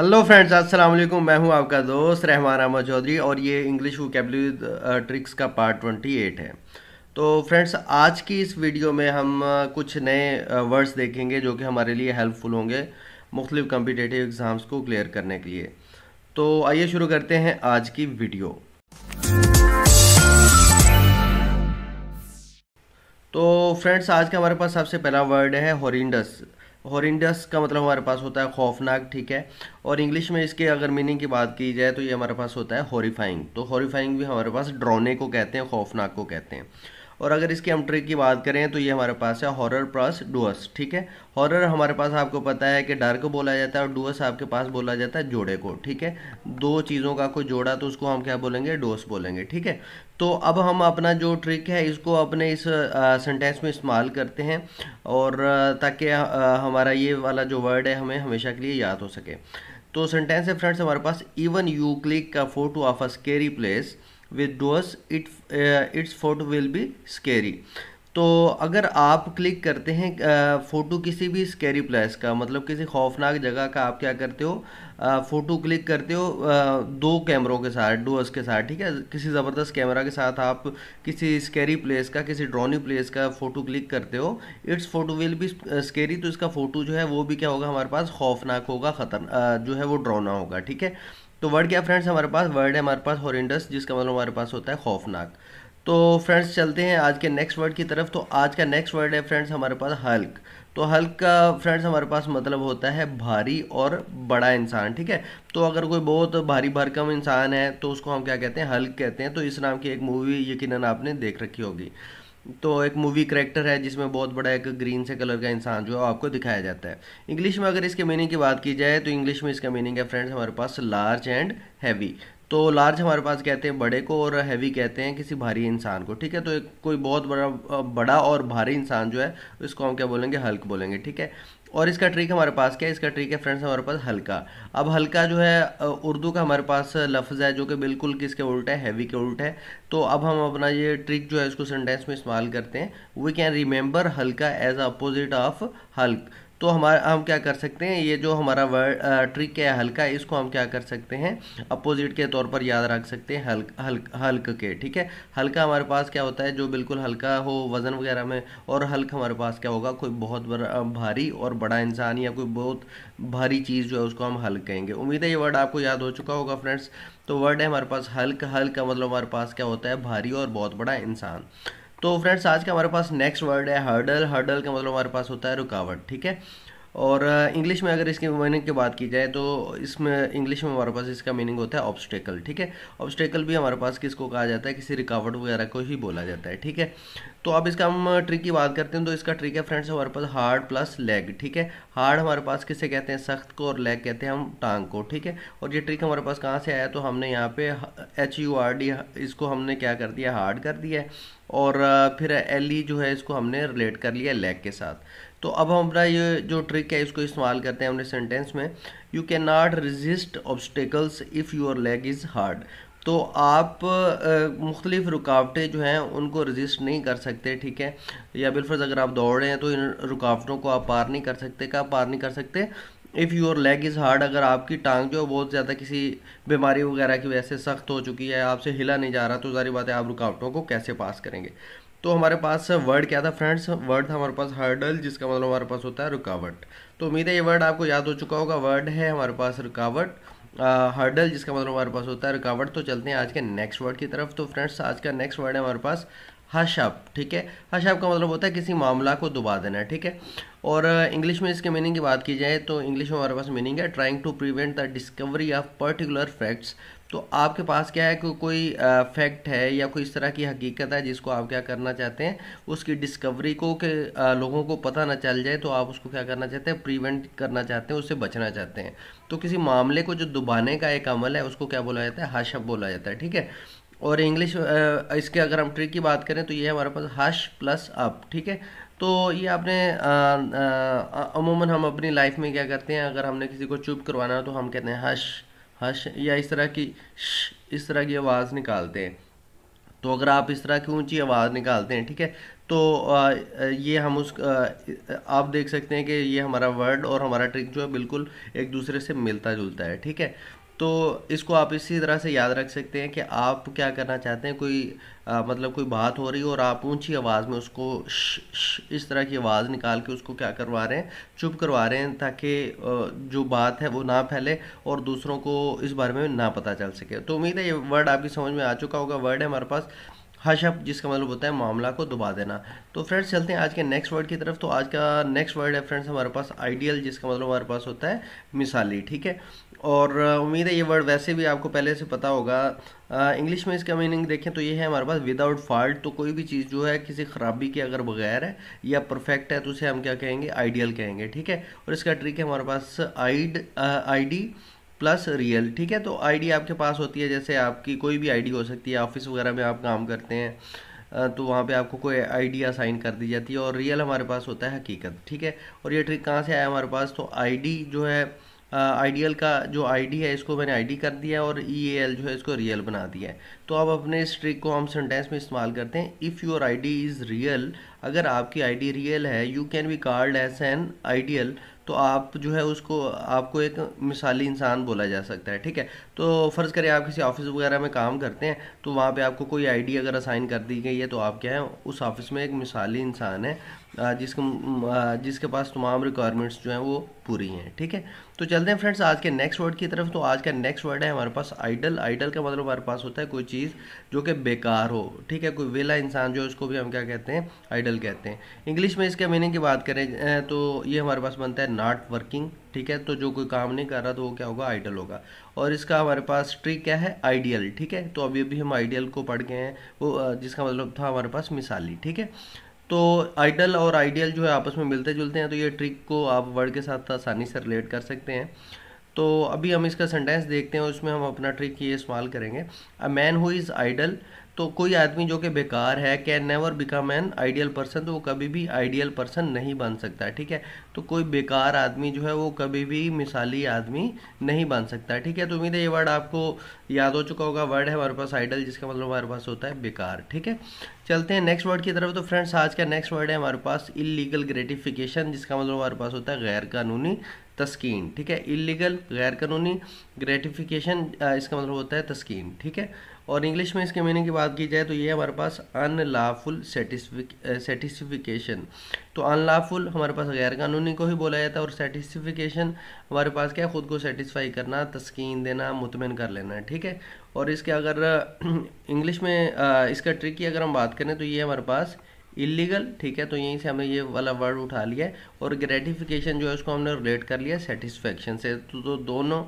hello friends अस्सलाम वालेकुम मैं हूं आपका दोस्त रहमान अहमद चौधरी और ये इंग्लिश वो ट्रिक्स का पार्ट 28 है तो फ्रेंड्स आज की इस वीडियो में हम uh, कुछ नए वर्ड्स uh, देखेंगे जो कि हमारे लिए हेल्पफुल होंगे मुख्तलिफ कम्पिटेटिव एग्ज़ाम्स को क्लियर करने के लिए तो आइए शुरू करते हैं आज की वीडियो तो फ्रेंड्स आज का हमारे पास सबसे पहला वर्ड है हॉरिंडस हॉरिंडस का मतलब हमारे पास होता है खौफनाक ठीक है और इंग्लिश में इसके अगर मीनिंग की बात की जाए तो ये हमारे पास होता है हॉरीफाइंग तो हॉरीफाइंग भी हमारे पास ड्रोने को कहते हैं खौफनाक को कहते हैं और अगर इसके ट्रिक की बात करें तो ये हमारे पास है हॉरर प्लस डुअस ठीक है हॉरर हमारे पास आपको पता है कि डार्क बोला जाता है और डुअस आपके पास बोला जाता है जोड़े को ठीक है दो चीज़ों का कोई जोड़ा तो उसको हम क्या बोलेंगे डोस बोलेंगे ठीक है तो अब हम अपना जो ट्रिक है इसको अपने इस सेंटेंस में इस्तेमाल करते हैं और ताकि हमारा ये वाला जो वर्ड है हमें हमेशा के लिए याद हो सके तो सेंटेंस है फ्रेंड्स हमारे पास इवन यू क्लिक का photo of a scary place does it it's photo will be scary तो अगर आप क्लिक करते हैं फ़ोटो uh, किसी भी स्केरी प्लेस का मतलब किसी खौफनाक जगह का आप क्या करते हो फ़ोटो uh, क्लिक करते हो आ, uh, दो कैमरों के साथ डोअर्स के साथ ठीक है किसी ज़बरदस्त कैमरा के साथ आप किसी स्केरी प्लेस का किसी ड्रोनी प्लेस का फ़ोटो क्लिक करते हो it's photo will be scary तो इसका फ़ोटो जो है वो भी क्या होगा हमारे पास खौफनाक होगा ख़तर जो है वो ड्रोना होगा ठीक है तो वर्ड क्या फ्रेंड्स हमारे पास वर्ड है हमारे पास हॉरिंडस जिसका मतलब हमारे पास होता है खौफनाक तो फ्रेंड्स चलते हैं आज के नेक्स्ट वर्ड की तरफ तो आज का नेक्स्ट वर्ड है फ्रेंड्स हमारे पास हल्क तो हल्क का फ्रेंड्स हमारे पास मतलब होता है भारी और बड़ा इंसान ठीक है तो अगर कोई बहुत भारी भरकम इंसान है तो उसको हम क्या कहते हैं हल्क कहते हैं तो इस नाम की एक मूवी यकीनन आपने देख रखी होगी तो एक मूवी करेक्टर है जिसमें बहुत बड़ा एक ग्रीन से कलर का इंसान जो है आपको दिखाया जाता है इंग्लिश में अगर इसके मीनिंग की बात की जाए तो इंग्लिश में इसका मीनिंग है फ्रेंड्स हमारे पास लार्ज एंड हैवी तो लार्ज हमारे पास कहते हैं बड़े को और हैवी कहते हैं किसी भारी इंसान को ठीक है तो एक कोई बहुत बड़ा बड़ा और भारी इंसान जो है इसको हम क्या बोलेंगे हल्क बोलेंगे ठीक है और इसका ट्रिक हमारे पास क्या है इसका ट्रिक है फ्रेंड्स हमारे पास हल्का अब हल्का जो है उर्दू का हमारे पास लफ्ज़ है जो कि बिल्कुल किसके उल्ट है हैवी के उल्ट है तो अब हम अपना ये ट्रिक जो है इसको सेंटेंस में इस्तेमाल करते हैं वी कैन रिमेंबर हल्का एज अपोजिट ऑफ हल्क तो हमारा हम क्या कर सकते हैं ये जो हमारा वर्ड ट्रिक है हल्का इसको हम क्या कर सकते हैं अपोजिट के तौर पर याद रख सकते हैं हल्क हल्क हल्क के ठीक है हल्का हमारे पास क्या होता है जो बिल्कुल हल्का हो वज़न वगैरह में और हल्क हमारे पास क्या होगा कोई बहुत बड़ा भारी और बड़ा इंसान या कोई बहुत भारी चीज़ जो है उसको हम हल्क कहेंगे उम्मीद है ये वर्ड आपको याद हो चुका होगा फ्रेंड्स तो वर्ड है हमारे पास हल्क हल्क मतलब हमारे पास क्या होता है भारी और बहुत बड़ा इंसान तो फ्रेंड्स आज का हमारे पास नेक्स्ट वर्ड है हर्डल हर्डल का मतलब हमारे पास होता है रुकावट ठीक है और इंग्लिश में अगर इसके मीनिंग की बात की जाए तो इसमें इंग्लिश में हमारे पास इसका मीनिंग होता है ऑब्स्टेकल ठीक है ऑब्स्टेकल भी हमारे पास किसको कहा जाता है किसी रिकावट वगैरह को ही बोला जाता है ठीक है तो अब इसका हम ट्रिक की बात करते हैं तो इसका ट्रिक है फ्रेंड्स हमारे पास हार्ड प्लस लेग ठीक है हार्ड हमारे पास किसे कहते हैं सख्त को और लेग कहते हैं हम टांग को ठीक है और ये ट्रिक हमारे पास कहाँ से आया तो हमने यहाँ पे एच यू आर डी इसको हमने क्या कर दिया हार्ड कर दिया और फिर एल ई e जो है इसको हमने रिलेट कर लिया लेग के साथ तो अब हम अपना ये जो ट्रिक है इसको इस्तेमाल करते हैं अपने सेंटेंस में you can not resist obstacles if your leg is hard तो आप मुख्तलिफ रुकावटें जो हैं उनको रजिस्ट नहीं कर सकते ठीक है या बिलफर्ज अगर आप दौड़ रहे हैं तो इन रुकावटों को आप पार नहीं कर सकते क्या पार नहीं कर सकते if your leg is hard अगर आपकी टांग जो है बहुत ज़्यादा किसी बीमारी वगैरह की वजह से सख्त हो चुकी है आपसे हिला नहीं जा रहा तो सारी बात है आप रुकावटों को कैसे पास करेंगे तो हमारे पास वर्ड क्या था फ्रेंड्स वर्ड था हमारे पास हर्डल जिसका मतलब हमारे पास होता है रुकावट तो उम्मीद है ये वर्ड आपको याद हो चुका होगा वर्ड है हमारे पास रुकावट हर्डल uh, जिसका मतलब हमारे पास होता है रुकावट तो चलते हैं आज के नेक्स्ट वर्ड की तरफ तो फ्रेंड्स आज का नेक्स्ट वर्ड है हमारे पास हशअप ठीक है हशअप का मतलब होता है किसी मामला को दुबा देना ठीक है और इंग्लिश uh, में इसके मीनिंग की बात की जाए तो इंग्लिश में हमारे पास मीनिंग है trying to prevent the discovery of particular facts तो आपके पास क्या है को, कोई आ, फैक्ट है या कोई इस तरह की हकीकत है जिसको आप क्या करना चाहते हैं उसकी डिस्कवरी को के आ, लोगों को पता ना चल जाए तो आप उसको क्या करना चाहते हैं प्रिवेंट करना चाहते हैं उससे बचना चाहते हैं तो किसी मामले को जो दुबाने का एक अमल है उसको क्या बोला जाता है हाशब बोला जाता है ठीक है और इंग्लिश इसके अगर हम ट्रिक की बात करें तो ये हमारे पास हश प्लस अप ठीक है तो ये आपने अमूमन हम अपनी लाइफ में क्या करते हैं अगर हमने किसी को चुप करवाना हो तो हम कहते हैं हश हश या इस तरह की इस तरह की आवाज़ निकालते हैं तो अगर आप इस तरह की ऊंची आवाज़ निकालते हैं ठीक है तो ये हम उस आप देख सकते हैं कि ये हमारा वर्ड और हमारा ट्रिक जो है बिल्कुल एक दूसरे से मिलता जुलता है ठीक है तो इसको आप इसी तरह से याद रख सकते हैं कि आप क्या करना चाहते हैं कोई आ, मतलब कोई बात हो रही हो और आप ऊंची आवाज़ में उसको श, श, इस तरह की आवाज़ निकाल के उसको क्या करवा रहे हैं चुप करवा रहे हैं ताकि जो बात है वो ना फैले और दूसरों को इस बारे में ना पता चल सके तो उम्मीद है ये वर्ड आपकी समझ में आ चुका होगा वर्ड है हमारे पास हशअप जिसका मतलब होता है मामला को दबा देना तो फ्रेंड्स चलते हैं आज के नेक्स्ट वर्ड की तरफ तो आज का नेक्स्ट वर्ड है फ्रेंड्स हमारे पास आइडियल जिसका मतलब हमारे पास होता है मिसाली ठीक है और उम्मीद है ये वर्ड वैसे भी आपको पहले से पता होगा इंग्लिश में इसका मीनिंग देखें तो ये है हमारे पास विदाउट फॉल्ट तो कोई भी चीज़ जो है किसी खराबी के अगर बगैर है या परफेक्ट है तो उसे हम क्या कहेंगे आइडियल कहेंगे ठीक है और इसका ट्रिक है हमारे पास आइड आईडी प्लस रियल ठीक है तो आईडी आपके पास होती है जैसे आपकी कोई भी आईडी हो सकती है ऑफिस वगैरह में आप काम करते हैं तो वहाँ पे आपको कोई आइडिया साइन कर दी जाती है और रियल हमारे पास होता है हकीकत ठीक है और ये ट्रिक कहाँ से आया हमारे पास तो आईडी जो है आइडियल का जो आईडी है इसको मैंने आईडी कर दिया और ई e एल जो है इसको रियल बना दिया है तो आप अपने इस ट्रिक को हम सेंटेंस में इस्तेमाल करते हैं if your ID is real अगर आपकी आईडी रियल है you can be called as an ideal तो आप जो है उसको आपको एक मिसाली इंसान बोला जा सकता है ठीक है तो फ़र्ज़ करें आप किसी ऑफिस वगैरह में काम करते हैं तो वहाँ पे आपको कोई आईडी अगर असाइन कर दी गई है तो आप क्या है उस ऑफिस में एक मिसाली इंसान है जिसके जिसके पास तमाम रिक्वायरमेंट्स जो हैं वो पूरी हैं ठीक है तो चलते हैं फ्रेंड्स आज के नेक्स्ट वर्ड की तरफ तो आज का नेक्स्ट वर्ड है हमारे पास आइडल आइडल का मतलब हमारे पास होता है कोई चीज़ चीज़ जो कि बेकार हो ठीक है कोई वेला इंसान जो उसको भी हम क्या कहते हैं आइडल कहते हैं इंग्लिश में इसके मीनिंग की बात करें तो ये हमारे पास बनता है नॉट वर्किंग ठीक है तो जो कोई काम नहीं कर रहा तो वो क्या होगा आइडल होगा और इसका हमारे पास ट्रिक क्या है आइडियल ठीक है तो अभी अभी हम आइडियल को पढ़ गए हैं वो जिसका मतलब था हमारे पास मिसाली ठीक है तो आइडल और आइडियल जो है आपस में मिलते जुलते हैं तो ये ट्रिक को आप वर्ड के साथ आसानी से रिलेट कर सकते हैं तो अभी हम इसका सेंटेंस देखते हैं उसमें हम अपना ट्रिक ये इस्तेमाल करेंगे a man who is idle तो कोई आदमी जो कि बेकार है can never become an ideal person तो वो कभी भी आइडियल पर्सन नहीं बन सकता ठीक है तो कोई बेकार आदमी जो है वो कभी भी मिसाली आदमी नहीं बन सकता ठीक है तो उम्मीद है ये वर्ड आपको याद हो चुका होगा वर्ड है हमारे पास आइडल जिसका मतलब हमारे पास होता है बेकार ठीक है चलते हैं नेक्स्ट वर्ड की तरफ तो फ्रेंड्स आज का नेक्स्ट वर्ड है हमारे पास इलीगल ग्रेटिफिकेशन जिसका मतलब हमारे पास होता है गैर कानूनी तस्कीन ठीक है इलीगल गैर कानूनी ग्रेटिफिकेशन इसका मतलब होता है तस्कीन ठीक है और इंग्लिश में इसके मीनिंग की बात की जाए तो ये हमारे पास अनलाफुल सेटिस्फिकेशन तो अनलाफुल हमारे पास गैर कानूनी को ही बोला जाता है और सेटिस्फिकेशन हमारे पास क्या है ख़ुद को सेटिस्फाई करना तस्कीन देना मुतमिन कर लेना ठीक है और इसके अगर इंग्लिश में इसका ट्रिक की अगर हम बात करें तो ये हमारे पास इलीगल ठीक है तो यहीं से हमने ये वाला वर्ड उठा लिया है और ग्रेटिफिकेशन जो है उसको हमने रिलेट कर लिया सेटिस्फेक्शन से तो, तो दोनों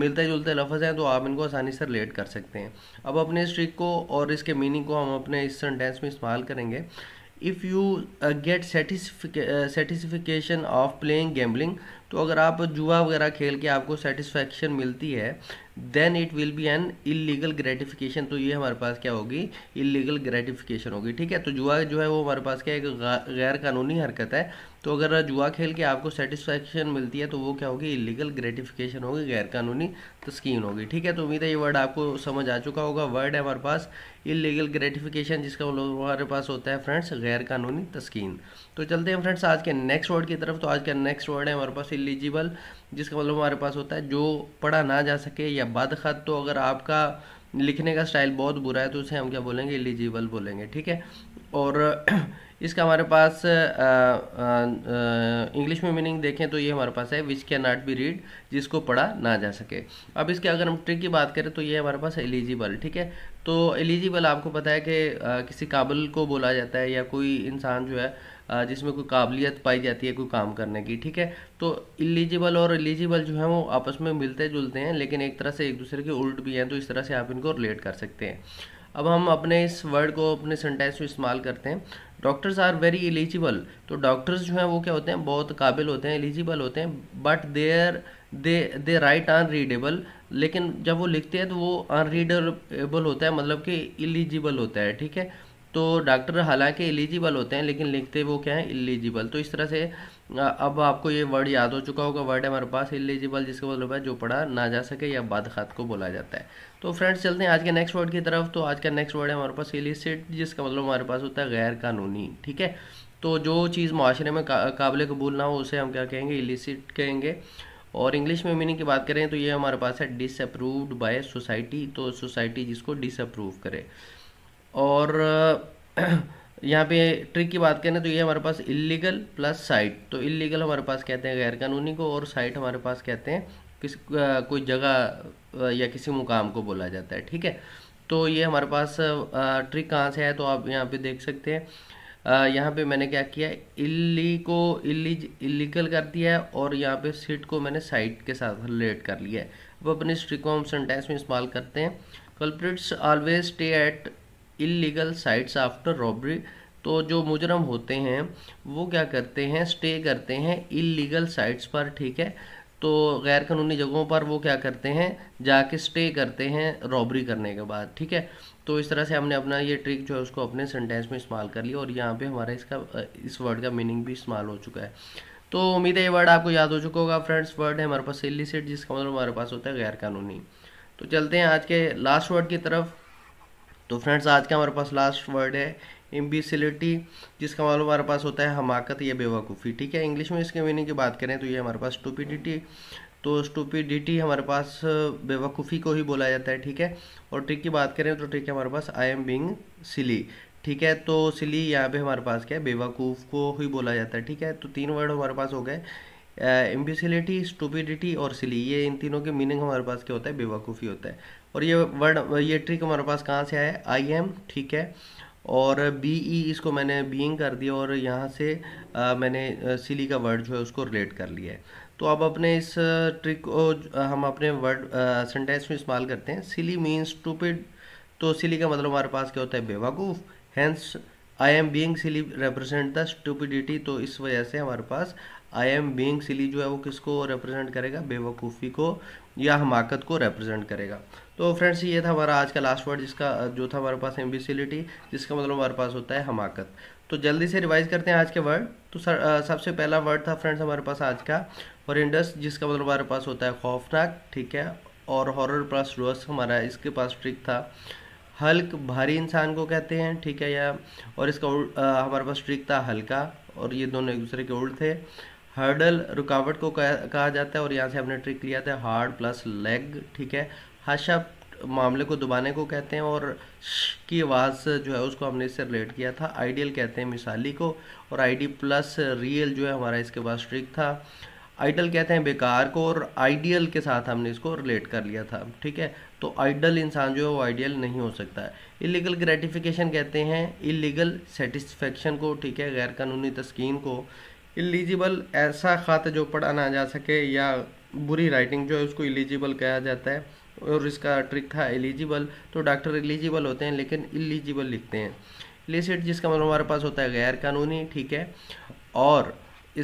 मिलते जुलते लफज हैं तो आप इनको आसानी से रिलेट कर सकते हैं अब अपने इस ट्रिक को और इसके मीनिंग को हम अपने इस सेंटेंस में इस्तेमाल करेंगे if you get satisfaction of playing gambling तो अगर आप जुआ वगैरह खेल के आपको सेटिस्फेक्शन मिलती है then it will be an illegal gratification तो ये हमारे पास क्या होगी इलीगल ग्रेटिफिकेशन होगी ठीक है तो जुआ जो है वो हमारे पास क्या एक गैर कानूनी हरकत है तो अगर जुआ खेल के आपको सेटिस्फैक्शन मिलती है तो वो क्या होगी इलीगल ग्रेटिफिकेशन होगी गैरकानूनी तस्कीन तो होगी ठीक है तो उम्मीद है ये वर्ड आपको समझ आ चुका होगा वर्ड है हमारे पास इलीगल ग्रेटिफिकेशन जिसका हमारे पास होता है फ्रेंड्स गैरकानूनी तस्कीन तो, तो चलते हैं फ्रेंड्स आज के नेक्स्ट वर्ड की तरफ तो आज का नेक्स्ट वर्ड है हमारे पास इलिजिबल जिसका मतलब हमारे पास होता है जो पढ़ा ना जा सके या बदखत तो अगर आपका लिखने का स्टाइल बहुत बुरा है तो उसे हम क्या बोलेंगे इलिजिबल बोलेंगे ठीक है और इसका हमारे पास इंग्लिश में मीनिंग देखें तो ये हमारे पास है which can not be read जिसको पढ़ा ना जा सके अब इसके अगर हम ट्रिक की बात करें तो ये हमारे पास एलिजिबल ठीक है तो एलिजिबल आपको पता है कि आ, किसी काबिल को बोला जाता है या कोई इंसान जो है जिसमें कोई काबिलियत पाई जाती है कोई काम करने की ठीक है तो इलीजिबल और एलिजिबल जो है वो आपस में मिलते जुलते हैं लेकिन एक तरह से एक दूसरे के उल्ट भी हैं तो इस तरह से आप इनको रिलेट कर सकते हैं अब हम अपने इस वर्ड को अपने सेंटेंस में इस्तेमाल करते हैं डॉक्टर्स आर वेरी एलिजिबल तो डॉक्टर्स जो हैं वो क्या होते हैं बहुत काबिल होते हैं एलिजिबल होते हैं but there they they write unreadable लेकिन जब वो लिखते हैं तो वो अनरीडेबल होता है मतलब कि एलिजिबल होता है ठीक है तो डॉक्टर हालांकि एलिजिबल होते हैं लेकिन लिखते वो क्या है इलिजिबल तो इस तरह से अब आपको ये वर्ड याद हो चुका होगा वर्ड है हमारे पास इलिजिबल जिसका मतलब है जो पढ़ा ना जा सके या बाद खात को बोला जाता है तो फ्रेंड्स चलते हैं आज के नेक्स्ट वर्ड की तरफ तो आज का नेक्स्ट वर्ड है हमारे पास इलिसिट जिसका मतलब हमारे पास होता है गैर कानूनी ठीक है तो जो चीज़ माशरे में काबिल कबूल ना हो उसे हम क्या कहेंगे इलिसिट कहेंगे और इंग्लिश में मीनिंग की बात करें तो ये हमारे पास है डिसअप्रूव्ड बाय सोसाइटी तो सोसाइटी जिसको डिसअप्रूव करे और यहाँ पे ट्रिक की बात करें तो ये हमारे पास इलीगल प्लस साइट तो इलीगल हमारे पास कहते हैं गैरकानूनी को और साइट हमारे पास कहते हैं किस कोई जगह या किसी मुकाम को बोला जाता है ठीक है तो ये हमारे पास ट्रिक कहाँ से है तो आप यहाँ पे देख सकते हैं यहाँ पे मैंने क्या किया इल्ली को इली इलीगल कर दिया है और यहाँ पे सीट को मैंने साइट के साथ रिलेट कर लिया है वो अपने स्ट्रिक को हम सेंटेंस में इस्तेमाल करते हैं culprits always stay at illegal sites after robbery तो जो मुजरम होते हैं वो क्या करते हैं स्टे करते हैं इलीगल साइट्स पर ठीक है तो गैर कानूनी जगहों पर वो क्या करते हैं जाके स्टे करते हैं रॉबरी करने के बाद ठीक है तो इस तरह से हमने अपना ये ट्रिक जो है उसको अपने सेंटेंस में इस्तेमाल कर लिया और यहाँ पे हमारा इसका इस वर्ड का मीनिंग भी इस्तेमाल हो चुका है तो उम्मीद है ये वर्ड आपको याद हो चुका होगा फ्रेंड्स वर्ड है हमारे पास इलिसिट जिसका मतलब हमारे पास होता है गैर कानूनी तो चलते हैं आज के लास्ट वर्ड की तरफ तो फ्रेंड्स आज का हमारे पास लास्ट वर्ड है इम्बिसिलिटी जिसका मालूम मतलब हमारे पास होता है हमाकत या बेवकूफ़ी ठीक है इंग्लिश में इसके मीनिंग की बात करें तो ये हमारे पास स्टूपिडिटी तो स्टूपिडिटी हमारे पास बेवकूफ़ी को ही बोला जाता है ठीक है और ट्रिक की बात करें तो ट्रिक है हमारे पास आई एम बिंग सिली ठीक है तो सिली यहाँ पे हमारे पास क्या है बेवकूफ़ को ही बोला जाता है ठीक है तो तीन वर्ड हमारे पास हो गए इम्बिसिलिटी स्टूपिडिटी और सिली ये इन तीनों के मीनिंग हमारे पास क्या होता है बेवकूफ़ी होता है और ये वर्ड ये ट्रिक हमारे पास कहाँ से आया है आई एम ठीक है और बी ई e, इसको मैंने बीइंग कर दिया और यहाँ से आ, मैंने सिली का वर्ड जो है उसको रिलेट कर लिया है तो अब अपने इस ट्रिक को हम अपने वर्ड सेंटेंस में इस्तेमाल करते हैं सिली मीन्स टूपिड तो सिली का मतलब हमारे पास क्या होता है बेवकूफ़ hence I am being silly represent the stupidity तो इस वजह से हमारे पास आई एम बींग सिली जो है वो किसको रिप्रजेंट करेगा बेवकूफ़ी को या हमाकत को रिप्रजेंट करेगा तो फ्रेंड्स ये था हमारा आज का लास्ट वर्ड जिसका जो था हमारे पास एम्बिसिलिटी जिसका मतलब हमारे पास होता है हमाकत तो जल्दी से रिवाइज करते हैं आज के वर्ड तो सर सबसे पहला वर्ड था फ्रेंड्स हमारे पास आज का इंडस जिसका मतलब हमारे पास होता है खौफनाक ठीक है और हॉरर प्लस रोस हमारा इसके पास ट्रिक था हल्क भारी इंसान को कहते हैं ठीक है या और इसका उल्ट हमारे पास ट्रिक था हल्का और ये दोनों एक दूसरे के उल्ट थे हर्डल रुकावट को कहा जाता है और यहाँ से हमने ट्रिक लिया था हार्ड प्लस लेग ठीक है हाशा मामले को दुबाने को कहते हैं और श की आवाज़ जो है उसको हमने इससे रिलेट किया था आइडियल कहते हैं मिसाली को और आईडी प्लस रियल जो है हमारा इसके बाद स्ट्रिक था आइडल कहते हैं बेकार को और आइडियल के साथ हमने इसको रिलेट कर लिया था ठीक है तो आइडल इंसान जो है वो आइडियल नहीं हो सकता है इलीगल ग्रेटिफिकेशन कहते हैं इलीगल सेटिस्फेक्शन को ठीक है गैर कानूनी तस्कीन को इलीजिबल ऐसा ख़त जो पढ़ा ना जा सके या बुरी राइटिंग जो है उसको इलीजिबल कहा जाता है और इसका ट्रिक था एलिजिबल तो डॉक्टर एलिजिबल होते हैं लेकिन इलिजिबल लिखते हैं लिसिट जिसका मतलब हमारे पास होता है गैर कानूनी ठीक है और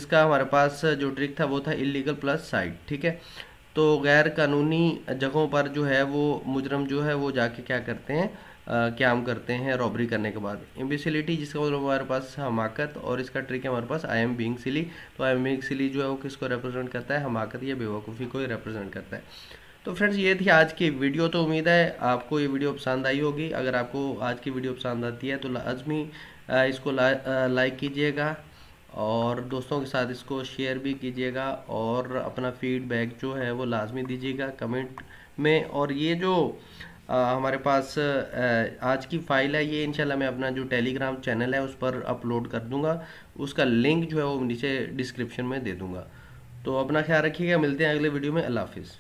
इसका हमारे पास जो ट्रिक था वो था इलीगल प्लस साइट ठीक है तो गैर कानूनी जगहों पर जो है वो मुजरम जो है वो जाके क्या करते हैं क्याम करते हैं रॉबरी करने के बाद इम्बिसिलिटी जिसका मतलब हमारे पास हमाकत और इसका ट्रिक है हमारे पास आई एम बींग सिली तो आई एम बींग सिली जो है वो किसको रिप्रेजेंट करता है हमाकत या बेवकूफ़ी को ही रिप्रेजेंट करता है तो फ्रेंड्स ये थी आज की वीडियो तो उम्मीद है आपको ये वीडियो पसंद आई होगी अगर आपको आज की वीडियो पसंद आती है तो लाजमी इसको ला, लाइक कीजिएगा और दोस्तों के साथ इसको शेयर भी कीजिएगा और अपना फीडबैक जो है वो लाजमी दीजिएगा कमेंट में और ये जो आ, हमारे पास आ, आज की फ़ाइल है ये इंशाल्लाह मैं अपना जो टेलीग्राम चैनल है उस पर अपलोड कर दूंगा उसका लिंक जो है वो नीचे डिस्क्रिप्शन में दे दूंगा तो अपना ख्याल रखिएगा मिलते हैं अगले वीडियो में अल्लाह हाफिज़